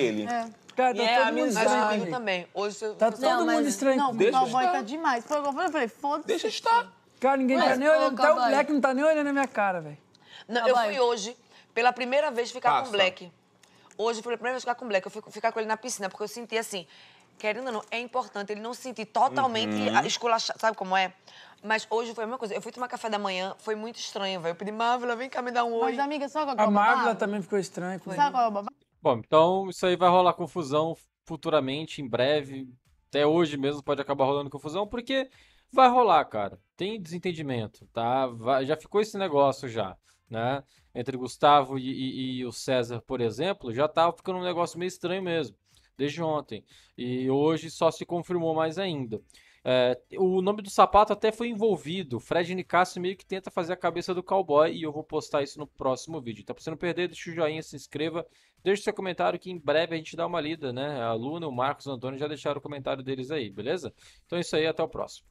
dele. É. Cara, tá é, todo mundo estranho. também. Hoje eu... Tá todo não, mundo estranho. Não, Deixa o cowboy tá demais. Eu falei, foda-se. Deixa estar. Cara, ninguém mas, tá nem olhando. Tá, o Black não tá nem olhando a minha cara, velho. Não, eu fui hoje, pela primeira vez, ficar Passa. com o Black. Hoje foi a primeira vez ficar com o Black. Eu fui ficar com ele na piscina, porque eu senti assim, querendo ou não, é importante ele não se sentir totalmente uhum. esculachado, sabe como é? Mas hoje foi a mesma coisa. Eu fui tomar café da manhã, foi muito estranho, velho. Eu pedi, Marvela, vem cá me dar um oi. Mas, amiga, só com é a A Marvela também ficou estranha com ele. Sabe qual é o babado? Bom, então isso aí vai rolar confusão futuramente, em breve. Até hoje mesmo pode acabar rolando confusão, porque vai rolar, cara. Tem desentendimento, tá? Vai, já ficou esse negócio já, né? Entre Gustavo e, e, e o César, por exemplo, já tava ficando um negócio meio estranho mesmo, desde ontem. E hoje só se confirmou mais ainda. É, o nome do sapato até foi envolvido. Fred Nicasso meio que tenta fazer a cabeça do cowboy e eu vou postar isso no próximo vídeo. Então, tá pra você não perder, deixa o joinha, se inscreva, deixa o seu comentário que em breve a gente dá uma lida, né? A Luna, o Marcos, o Antônio já deixaram o comentário deles aí, beleza? Então é isso aí, até o próximo.